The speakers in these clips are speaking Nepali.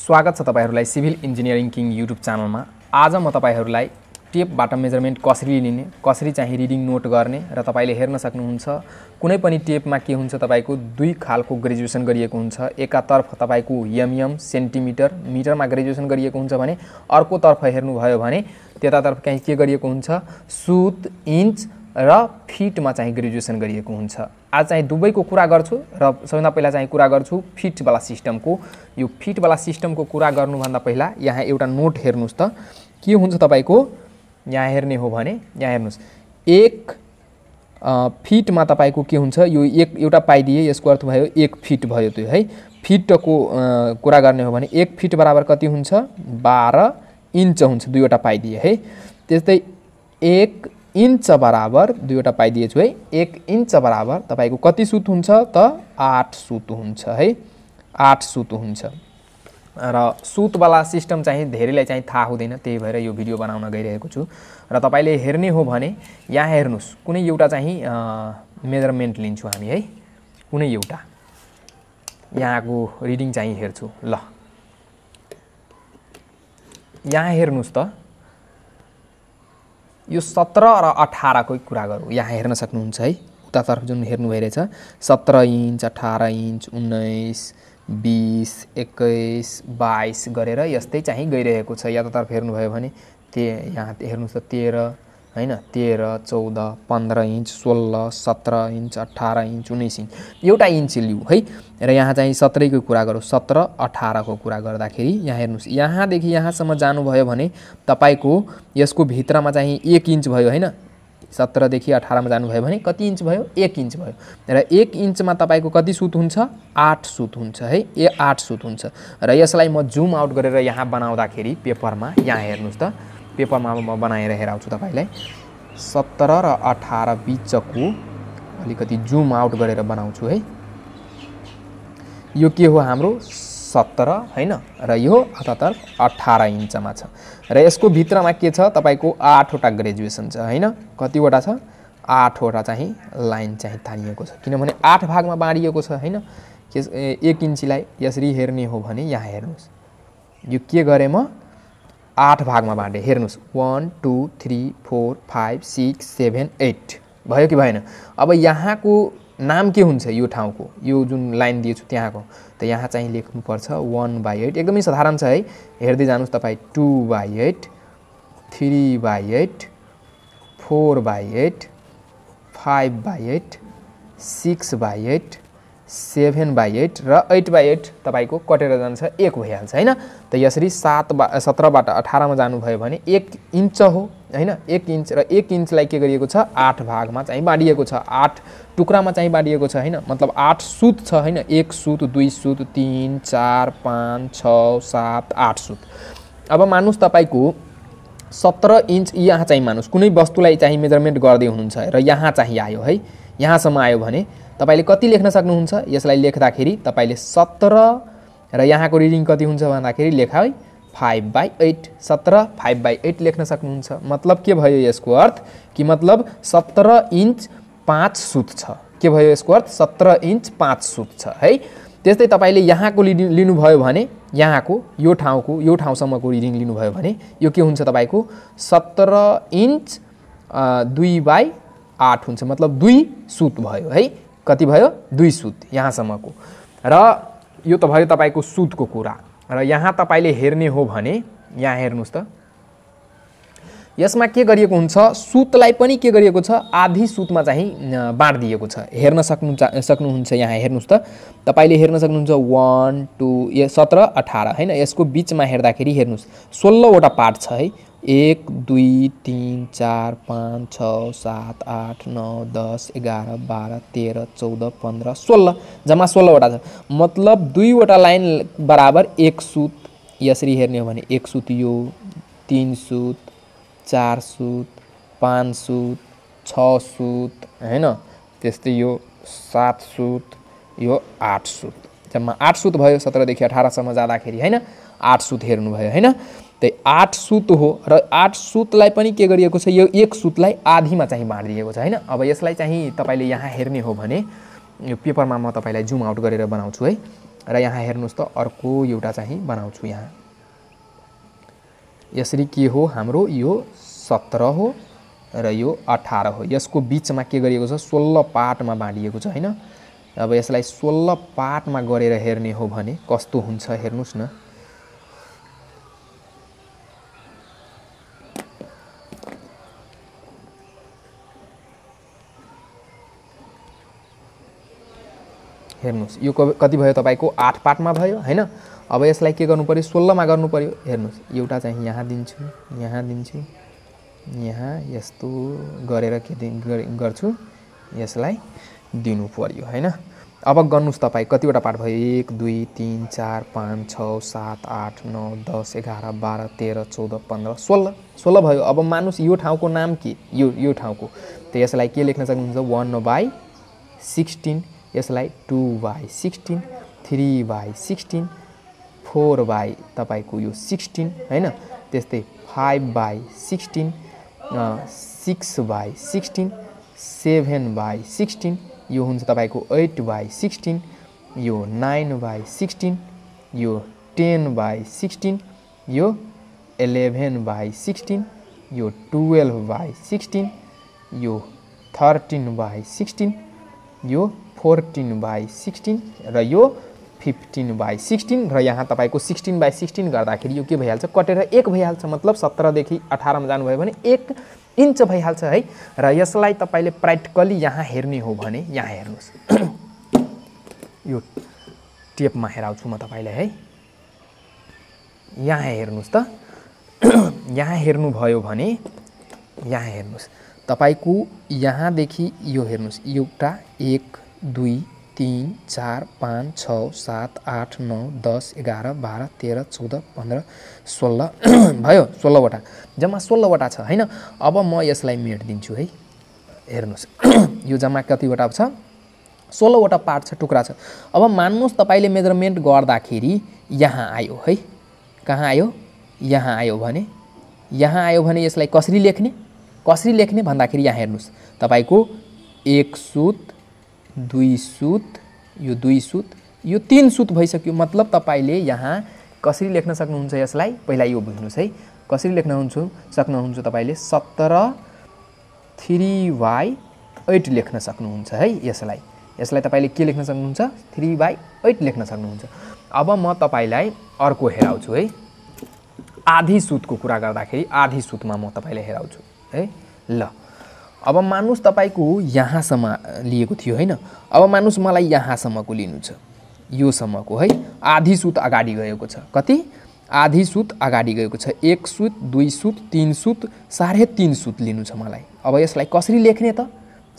स्वागत छ तपाईँहरूलाई सिभिल इन्जिनियरिङ किङ युट्युब च्यानलमा आज म तपाईँहरूलाई टेपबाट मेजरमेन्ट कसरी लिने कसरी चाहिँ रिडिङ नोट गर्ने र तपाईँले हेर्न सक्नुहुन्छ कुनै पनि टेपमा के हुन्छ तपाईँको दुई खालको ग्रेजुएसन गरिएको हुन्छ एकातर्फ तपाईँको यमयम सेन्टिमिटर मिटरमा ग्रेजुएसन गरिएको हुन्छ भने अर्कोतर्फ हेर्नुभयो भने त्यतातर्फ कहीँ के गरिएको हुन्छ सुत इन्च र फिटमा चाहिँ ग्रेजुएसन गरिएको हुन्छ आज चाहिँ दुवैको कुरा गर्छु र सबैभन्दा पहिला चाहिँ कुरा गर्छु फिटवाला सिस्टमको यो फिटवाला सिस्टमको कुरा गर्नुभन्दा पहिला यहाँ एउटा नोट हेर्नुहोस् त के हुन्छ तपाईँको यहाँ हेर्ने हो भने यहाँ हेर्नुहोस् एक फिटमा तपाईँको के हुन्छ यो एक एउटा पाइदिए यसको अर्थ भयो एक फिट भयो त्यो है फिटको कुरा गर्ने हो भने एक फिट बराबर कति हुन्छ बाह्र इन्च हुन्छ दुईवटा पाइदिए है त्यस्तै एक इन्च बराबर दुईवटा पाइदिएछु है एक इन्च बराबर तपाईँको कति सुत हुन्छ त आठ सुत हुन्छ है आठ सुत हुन्छ र सुतवाला सिस्टम चाहिँ धेरैलाई चाहिँ थाहा हुँदैन त्यही भएर यो भिडियो बनाउन गइरहेको छु र तपाईँले हेर्ने हो भने यहाँ हेर्नुहोस् कुनै एउटा चाहिँ मेजरमेन्ट लिन्छु हामी है कुनै एउटा यहाँको रिडिङ चाहिँ हेर्छु ल यहाँ हेर्नुहोस् त यो सत्र र अठारको कुरा गरौँ यहाँ हेर्न सक्नुहुन्छ है उतातर्फ जुन हेर्नु भइरहेछ सत्र इन्च अठार इन्च उन्नाइस बिस एक्काइस बाइस गरेर यस्तै चाहिँ गइरहेको छ यतातर्फ हेर्नुभयो भने ते यहाँ हेर्नुहोस् त तेह्र होइन तेह्र चौध पन्ध्र इन्च सोह्र सत्र इन्च अठार इन्च उन्नाइस इन्च एउटा इन्च लिऊ है र यहाँ चाहिँ सत्रैको कुरा गरौँ सत्र अठारको कुरा गर्दाखेरि यहाँ हेर्नुहोस् यहाँदेखि यहाँसम्म जानुभयो भने तपाईँको यसको भित्रमा चाहिँ एक इन्च भयो होइन सत्रदेखि अठारमा जानुभयो भने कति इन्च भयो एक इन्च भयो र एक इन्चमा तपाईँको कति सुत हुन्छ आठ सुत हुन्छ है ए आठ सुत हुन्छ र यसलाई म जुम आउट गरेर यहाँ बनाउँदाखेरि पेपरमा यहाँ हेर्नुहोस् त पेपरमा म बनाएर हेराउँछु तपाईँलाई सत्र र अठार बिचको अलिकति जुम आउट गरेर बनाउँछु है यो के हो हाम्रो सत्र होइन र यो अठहत्तर अठार इन्चमा छ र यसको भित्रमा के छ तपाईँको आठवटा ग्रेजुएसन छ होइन कतिवटा छ आठवटा चाहिँ लाइन चाहिँ तानिएको छ किनभने आठ भागमा बाँडिएको छ होइन एक इन्चीलाई यसरी हेर्ने हो भने यहाँ हेर्नुहोस् यो के गरेँ म आठ भागमा बाँडेँ हेर्नुहोस् one two three four five six seven eight भयो कि भएन अब यहाँको नाम के हुन्छ यो ठाउँको यो जुन लाइन दिएछु त्यहाँको त यहाँ चाहिँ लेख्नुपर्छ वान बाई एट एकदमै साधारण छ है हेर्दै जानुहोस् तपाईँ two by eight three by eight four by eight five by eight six by eight seven by eight र एट बाई एट तपाईँको कटेर जान्छ एक भइहाल्छ होइन त यसरी सात बा सत्रबाट अठारमा जानुभयो भने एक इन्च हो होइन एक इन्च र एक इन्चलाई के गरिएको छ आठ भागमा चाहिँ बाँडिएको छ आठ टुक्रामा चाहिँ बाँडिएको छ होइन मतलब आठ सुत छ होइन एक सुत दुई सुत तिन चार पाँच छ सात आठ सुत अब मानुस तपाईँको सत्र इन्च यहाँ चाहिँ मानुस कुनै वस्तुलाई चाहिँ मेजरमेन्ट गर्दै हुनुहुन्छ र यहाँ चाहिँ आयो है यहाँसम्म आयो भने तपाईँले कति लेख्न सक्नुहुन्छ यसलाई लेख्दाखेरि तपाईँले सत्र र यहाँको रिडिङ कति हुन्छ भन्दाखेरि लेख है फाइभ बाई एट सत्र फाइभ बाई एट लेख्न सक्नुहुन्छ मतलब के भयो यसको अर्थ कि मतलब सत्र इन्च पाँच सुत छ के भयो यसको अर्थ सत्र इन्च पाँच सुत छ है त्यस्तै तपाईँले यहाँको लिनु लिनुभयो भने यहाँको यो ठाउँको यो ठाउँसम्मको रिडिङ लिनुभयो भने यो के हुन्छ तपाईँको सत्र इन्च दुई बाई आठ हुन्छ मतलब दुई सुत भयो है कति भयो दुई सुत यहाँसम्मको र यो त भयो तपाईँको सुतको कुरा र यहाँ तपाईँले हेर्ने हो भने यहाँ हेर्नुहोस् त यसमा के गरिएको हुन्छ सुतलाई पनि के गरिएको छ आधी सुतमा चाहिँ बाँडिदिएको छ हेर्न सक्नु सक्नुहुन्छ यहाँ हेर्नुहोस् त तपाईँले हेर्न सक्नुहुन्छ वान टू सत्र अठार होइन यसको बिचमा हेर्दाखेरि हेर्नुहोस् सोह्रवटा पार्ट छ है एक दुई तिन चार पाँच छ सात आठ नौ दस एघार बाह्र तेह्र चौध पन्ध्र सोह्र जम्मा सोह्रवटा छ मतलब दुईवटा लाइन बराबर एक सुत यसरी हेर्ने हो भने एक सुत यो तिन सुत चार सुत पाँच सुत छ सुत होइन त्यस्तै यो सात सुत यो आठ सुत जम्मा आठ सुत भयो सत्रदेखि अठारसम्म जाँदाखेरि होइन आठ सुत हेर्नुभयो होइन आठ सुत हो र आठ सुतलाई पनि के गरिएको छ यो एक सुतलाई आधीमा चाहिँ बाँडिदिएको छ होइन अब यसलाई चाहिँ तपाईँले यहाँ हेर्ने हो भने यो पेपरमा म तपाईँलाई जुम आउट गरेर बनाउँछु है र यहाँ हेर्नुहोस् त अर्को एउटा चाहिँ बनाउँछु यहाँ यसरी के हो हाम्रो यो सत्र हो र यो अठार हो यसको बिचमा के गरिएको छ सोह्र पार्टमा बाँडिएको छ होइन अब यसलाई सोह्र पार्टमा गरेर हेर्ने हो भने कस्तो हुन्छ हेर्नुहोस् न हेर्नुहोस् यो कति भयो तपाईँको आठ पार्टमा भयो होइन अब यसलाई के गर्नु पऱ्यो सोह्रमा गर्नु पऱ्यो हेर्नुहोस् एउटा चाहिँ यहाँ दिन्छु यहाँ दिन्छु यहाँ यस्तो गरेर के गर्छु यसलाई दिनु पऱ्यो होइन अब गर्नुहोस् तपाईँ कतिवटा पार्ट भयो एक दुई तिन चार पाँच छ सात आठ नौ दस एघार बाह्र तेह्र चौध पन्ध्र सोह्र सोह्र भयो अब मानुस यो ठाउँको नाम के यो यो ठाउँको त यसलाई के लेख्न सक्नुहुन्छ वान बाई सिक्सटिन यसलाई two by sixteen three by sixteen four by तपाईँको यो सिक्सटिन होइन त्यस्तै five by sixteen six by sixteen seven by sixteen यो हुन्छ तपाईँको एट बाई सिक्सटिन यो नाइन बाई सिक्सटिन यो टेन बाई सिक्सटिन यो इलेभेन बाई सिक्सटिन यो टुवेल्भ बाई सिक्सटिन यो थर्टिन बाई सिक्सटिन यो फोर्टिन बाई सिक्सटिन र यो फिफ्टिन बाई सिक्सटिन र यहाँ तपाईँको सिक्सटिन बाई सिक्सटिन गर्दाखेरि यो के भइहाल्छ कटेर एक भइहाल्छ मतलब सत्रदेखि अठारमा जानुभयो भने एक इन्च भइहाल्छ है र यसलाई तपाईँले प्र्याक्टिकली यहाँ हेर्ने हो भने यहाँ हेर्नुहोस् यो टेपमा हेराउँछु म तपाईँलाई है यहाँ हेर्नुहोस् त यहाँ हेर्नुभयो भने यहाँ हेर्नुहोस् तपाईँको यहाँदेखि यो हेर्नुहोस् एउटा एक दुई तिन चार पाँच छ सात आठ नौ दस एघार बाह्र तेह्र चौध पन्ध्र सोह्र भयो सोह्रवटा जम्मा सोह्रवटा छ होइन अब म यसलाई मेट दिन्छु है हेर्नुहोस् यो जम्मा कतिवटा छ सोह्रवटा पार्ट छ टुक्रा छ अब मान्नुहोस् तपाईँले मेजरमेन्ट गर्दाखेरि यहाँ आयो है कहाँ आयो यहाँ आयो भने यहाँ आयो भने यसलाई कसरी लेख्ने कसरी लेख्ने भन्दाखेरि यहाँ हेर्नुहोस् तपाईँको एक सुत दुई सुत यो दुई सुत यो तिन सुत भइसक्यो मतलब तपाईँले यहाँ कसरी लेख्न सक्नुहुन्छ यसलाई पहिला यो बुझ्नुहोस् है कसरी लेख्न हुन्छ सक्नुहुन्छ तपाईँले सत्र थ्री बाई एट लेख्न सक्नुहुन्छ है यसलाई यसलाई तपाईँले के लेख्न सक्नुहुन्छ थ्री बाई एट लेख्न सक्नुहुन्छ अब म तपाईँलाई अर्को हेराउँछु है आधी सुतको कुरा गर्दाखेरि आधी सुतमा म तपाईँलाई हेराउँछु है ल अब मानुस तपाईँको यहाँसम्म लिएको थियो होइन अब मानुस मलाई यहाँसम्मको लिनु छ योसम्मको है आधी सुत अगाडि गएको छ कति आधी सुत अगाडि गएको छ एक सुत दुई सुत तिन सुत साढे तिन सुत लिनु छ मलाई अब यसलाई कसरी लेख्ने त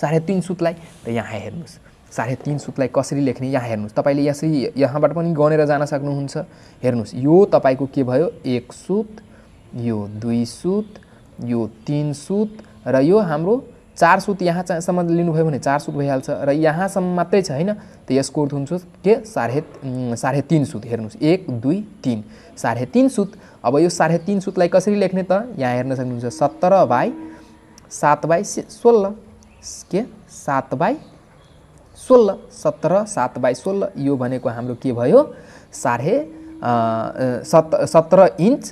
साढे तिन सुतलाई त यहाँ हेर्नुहोस् साढे तिन सुतलाई कसरी लेख्ने यहाँ हेर्नुहोस् तपाईँले यसरी यहाँबाट पनि गनेर जान सक्नुहुन्छ हेर्नुहोस् यो तपाईँको के भयो एक सुत यो दुई सुत यो तिन सुत र यो हाम्रो चार सुत यहाँसम्म लिनुभयो भने चार सुत भइहाल्छ र यहाँसम्म मात्रै छ होइन त यसको अर्थ हुन्छ के साढे साढे तिन सुत हेर्नुहोस् एक दुई तिन साढे तिन सुत अब यो साढे तिन सुतलाई कसरी लेख्ने त यहाँ हेर्न सक्नुहुन्छ सत्र बाई सात बाई सोह्र के सात बाई सोह्र सत्र सात बाई सोह्र यो भनेको हाम्रो के भयो साढे सत सत्र इन्च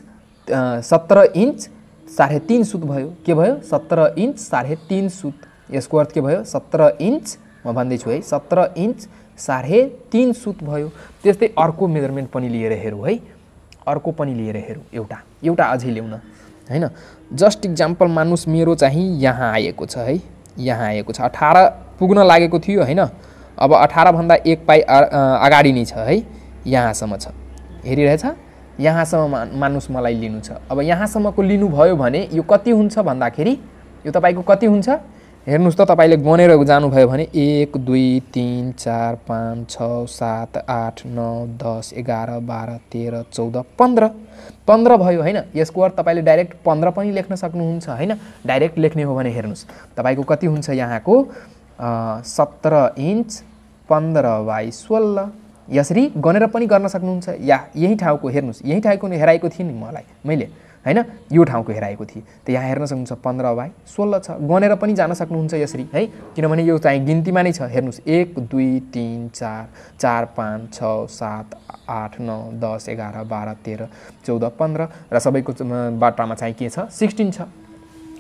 सत्र इन्च साढे तिन सुत भयो के भयो सत्र इन्च साढे तिन सुत यसको अर्थ के भयो सत्र इन्च म भन्दैछु है सत्र इन्च साढे तिन सुत भयो त्यस्तै अर्को मेजरमेन्ट पनि लिएर हेरौँ है अर्को पनि लिएर हेरौँ एउटा एउटा अझै ल्याउन होइन जस्ट इक्जाम्पल मान्नुहोस् मेरो चाहिँ यहाँ आएको छ है यहाँ आएको छ अठार पुग्न लागेको थियो होइन अब अठारभन्दा एक पाइ अगाडि नै छ है यहाँसम्म छ हेरिरहेछ यहाँसम्म मा मानुस मलाई लिनु छ अब यहाँसम्मको लिनुभयो भने यो कति हुन्छ भन्दाखेरि यो तपाईँको कति हुन्छ हेर्नुहोस् त तपाईँले गनेर जानुभयो भने एक दुई तिन चार पाँच छ सात आठ नौ दस एघार बाह्र तेह्र चौध पन्ध्र पन्ध्र भयो होइन यसको अर्थ तपाईँले डाइरेक्ट पन्ध्र पनि लेख्न सक्नुहुन्छ होइन डाइरेक्ट लेख्ने हो भने हेर्नुहोस् तपाईँको कति हुन्छ यहाँको सत्र इन्च पन्ध्र बाई सोह्र यसरी गनेर पनि गर्न सक्नुहुन्छ या यही ठाउँको हेर्नुहोस् यही ठाउँको हेराएको थिएँ नि मलाई मैले होइन यो ठाउँको हेराएको थिएँ त यहाँ हेर्न सक्नुहुन्छ पन्ध्र बाई सोह्र छ गनेर पनि जान सक्नुहुन्छ यसरी है किनभने यो चाहिँ गिन्तीमा नै छ हेर्नुहोस् एक दुई तिन चार चार पाँच छ सात आठ नौ दस एघार बाह्र तेह्र चौध पन्ध्र र सबैको बाटामा चाहिँ के छ सिक्सटिन छ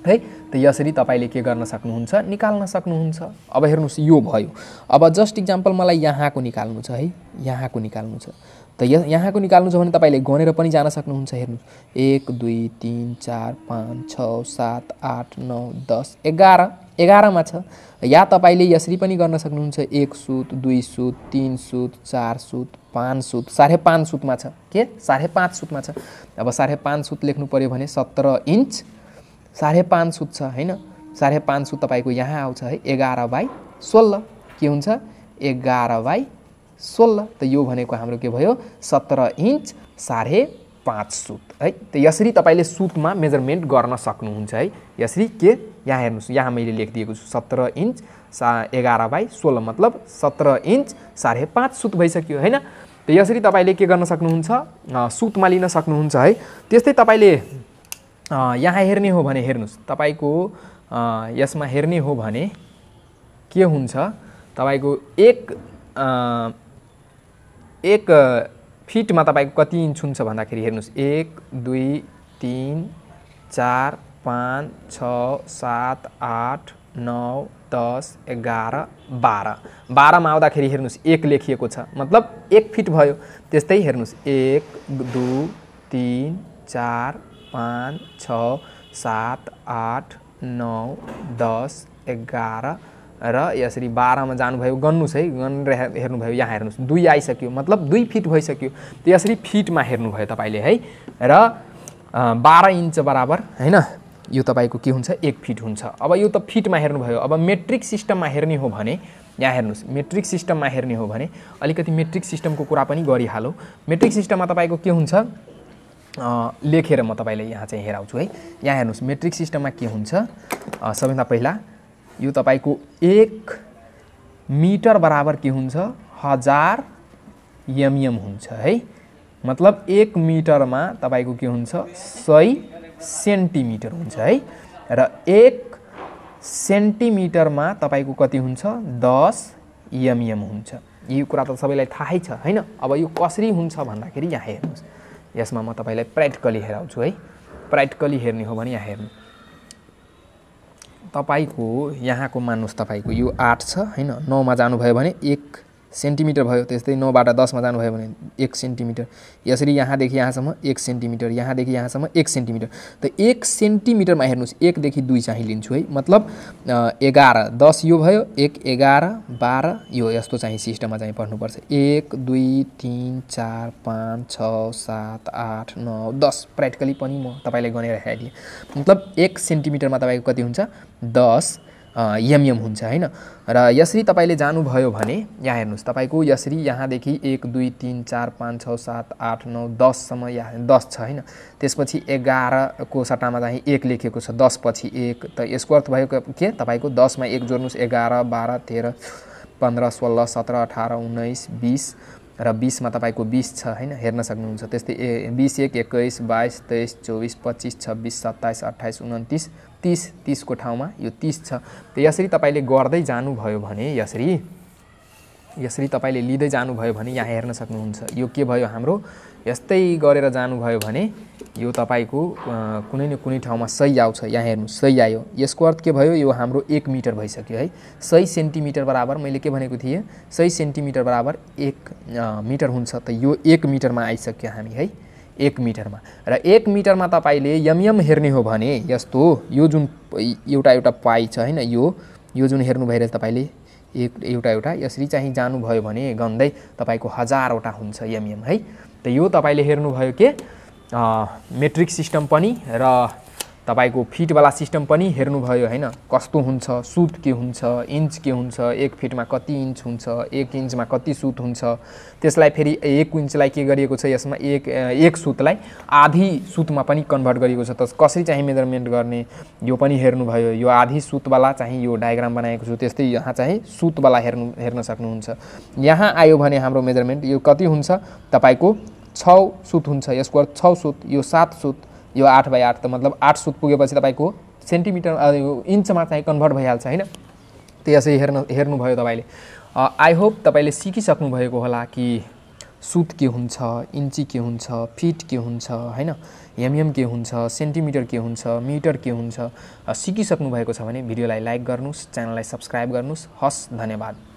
है त यसरी तपाईँले के गर्न सक्नुहुन्छ निकाल्न सक्नुहुन्छ अब हेर्नुहोस् यो भयो अब जस्ट इक्जाम्पल मलाई यहाँको निकाल्नु छ है यहाँको निकाल्नु छ त यहाँको निकाल्नु छ भने तपाईँले गनेर पनि जान सक्नुहुन्छ हेर्नुहोस् एक दुई तिन चार पाँच छ सात आठ नौ दस एघार एघारमा छ या तपाईँले यसरी पनि गर्न सक्नुहुन्छ एक सुत दुई सुत तिन सुत चार सुत पाँच सुत साढे पाँच सुतमा छ के साढे पाँच सुतमा छ अब साढे पाँच सुत लेख्नु पऱ्यो भने सत्र इन्च साढे पाँच सुत छ होइन साढे पाँच सुत तपाईँको यहाँ आउँछ है एघार बाई सोह्र के हुन्छ एघार बाई सोह्र त यो भनेको हाम्रो के भयो सत्र इन्च साढे पाँच सुत है त यसरी तपाईँले सुतमा मेजरमेन्ट गर्न सक्नुहुन्छ है यसरी के यहाँ हेर्नुहोस् यहाँ मैले लेखिदिएको छु सत्र इन्च सा एघार बाई सोह्र मतलब सत्र इन्च साढे पाँच सुत भइसक्यो होइन त यसरी तपाईँले के गर्न सक्नुहुन्छ सुतमा लिन सक्नुहुन्छ है त्यस्तै तपाईँले यहाँ हेर्ने हो भने हेर्नुहोस् तपाईँको यसमा हेर्ने हो भने के हुन्छ तपाईँको एक आ, एक फिटमा तपाईँको कति इन्च हुन्छ भन्दाखेरि हेर्नुहोस् एक दुई तिन चार पाँच छ सात आठ नौ दस एघार बाह्र बाह्रमा आउँदाखेरि हेर्नुहोस् एक लेखिएको छ मतलब एक फिट भयो त्यस्तै हेर्नुहोस् एक दुई तिन चार पाँच छ सात आठ नौ दस एघार र यसरी बाह्रमा जानुभयो गर्नुहोस् है गनेर हेर्नुभयो यहाँ हेर्नुहोस् दुई आइसक्यो मतलब दुई फिट भइसक्यो त्यो यसरी फिटमा हेर्नुभयो तपाईँले है र बाह्र इन्च बराबर होइन यो तपाईँको के हुन्छ एक फिट हुन्छ अब यो त फिटमा हेर्नुभयो अब मेट्रिक सिस्टममा हेर्ने हो भने यहाँ हेर्नुहोस् मेट्रिक सिस्टममा हेर्ने हो भने अलिकति मेट्रिक सिस्टमको कुरा पनि गरिहालौँ मेट्रिक सिस्टममा तपाईँको के हुन्छ लेखेर म तपाईँलाई यहाँ चाहिँ हेराउँछु है यहाँ हेर्नुहोस् मेट्रिक सिस्टममा के हुन्छ सबैभन्दा पहिला यो तपाईँको एक मिटर बराबर के हुन्छ हजार एमएम हुन्छ है मतलब एक मिटरमा तपाईँको के हुन्छ सय सेन्टिमिटर हुन्छ है र एक सेन्टिमिटरमा तपाईँको कति हुन्छ दस एमएम हुन्छ यो कुरा त सबैलाई थाहै छ होइन अब यो कसरी हुन्छ भन्दाखेरि यहाँ हेर्नुहोस् यसमा म तपाईँलाई प्र्याक्टिकली हेराउँछु है प्र्याक्टिकली हेर्ने हो भने यहाँ हेर्नु तपाईँको यहाँको मान्नुहोस् तपाईँको यो आठ छ होइन नौमा जानुभयो भने एक सेन्टिमिटर भयो त्यस्तै नौबाट दसमा जानुभयो भने एक सेन्टिमिटर यसरी यहाँदेखि यहाँसम्म एक सेन्टिमिटर यहाँदेखि यहाँसम्म एक सेन्टिमिटर त एक सेन्टिमिटरमा हेर्नुहोस् एकदेखि दुई चाहिँ लिन्छु है मतलब एघार दस यो भयो एक एघार बाह्र यो यस्तो चाहिँ सिस्टममा चाहिँ पढ्नुपर्छ एक दुई तिन चार पाँच छ सात आठ नौ दस प्र्याक्टिकली पनि म तपाईँले गनेर हेरिदिएँ मतलब एक सेन्टिमिटरमा तपाईँको कति हुन्छ दस एमएम हुन्छ होइन र यसरी तपाईँले जानुभयो भने यहाँ हेर्नुहोस् तपाईँको यसरी यहाँदेखि एक दुई तिन चार पाँच छ सात आठ नौ दससम्म यहाँ दस छ होइन त्यसपछि एघारको सट्टामा चाहिँ एक लेखिएको छ दसपछि एक त यसको अर्थ भएको के तपाईँको दसमा एक जोड्नुहोस् एघार बाह्र तेह्र पन्ध्र सोह्र सत्र अठार उन्नाइस बिस र बिसमा तपाईँको बिस छ होइन हेर्न सक्नुहुन्छ त्यस्तै ए बिस एक एक्काइस बाइस तेइस चौबिस पच्चिस छब्बिस सत्ताइस अट्ठाइस उन्तिस तिस तिसको ठाउँमा यो तिस छ यसरी तपाईँले गर्दै जानुभयो भने यसरी यसरी तपाईँले लिँदै जानुभयो भने यहाँ हेर्न सक्नुहुन्छ यो के भयो हाम्रो यस्तै गरेर जानुभयो भने यो तपाईँको कुनै न कुनै ठाउँमा सही आउँछ यहाँ हेर्नु सही आयो यसको अर्थ के भयो यो हाम्रो एक मिटर भइसक्यो है सय सेन्टिमिटर बराबर मैले के भनेको थिएँ सय सेन्टिमिटर बराबर एक मिटर हुन्छ त यो एक मिटरमा आइसक्यो हामी है एक मिटरमा र एक मिटरमा तपाईँले यमयम हेर्ने हो भने यस्तो यो जुन एउटा एउटा पाइ छ होइन यो यो जुन हेर्नु भइरहेछ तपाईँले एक एउटा एउटा यसरी चाहिँ जानुभयो भने गन्दै तपाईँको हजारवटा हुन्छ यमयम है त यो तपाईँले हेर्नुभयो के मेट्रिक सिस्टम पनि र तपाईँको फिटवाला सिस्टम पनि हेर्नुभयो होइन कस्तो हुन्छ सुत के हुन्छ इन्च के हुन्छ एक फिटमा कति इन्च हुन्छ एक इन्चमा कति सुत हुन्छ त्यसलाई फेरि एक इन्चलाई के गरिएको छ यसमा एक एक सुतलाई आधी सुतमा पनि कन्भर्ट गरिएको छ त कसरी चाहिँ मेजरमेन्ट गर्ने यो पनि हेर्नुभयो यो आधी सुतवाला चाहिँ यो डायग्राम बनाएको छु त्यस्तै यहाँ चाहिँ सुतवाला हेर्नु हेर्न सक्नुहुन्छ यहाँ आयो भने हाम्रो मेजरमेन्ट यो कति हुन्छ तपाईँको छ सुत हुन्छ यसको अर्थ छ सुत यो सात सुत यो आठ बाई आठ त मतलब आठ सुत पुगेपछि तपाईँको सेन्टिमिटर इन्चमा चाहिँ कन्भर्ट भइहाल्छ होइन त्यो यसरी हेर्न हेर्नुभयो तपाईँले आई होप तपाईँले सिकिसक्नुभएको होला कि सुत के हुन्छ इन्ची के हुन्छ फिट के हुन्छ होइन एमएम के हुन्छ सेन्टिमिटर के हुन्छ मिटर के हुन्छ सिकिसक्नु भएको छ भने भिडियोलाई लाइक गर्नुहोस् च्यानललाई सब्सक्राइब गर्नुहोस् हस् धन्यवाद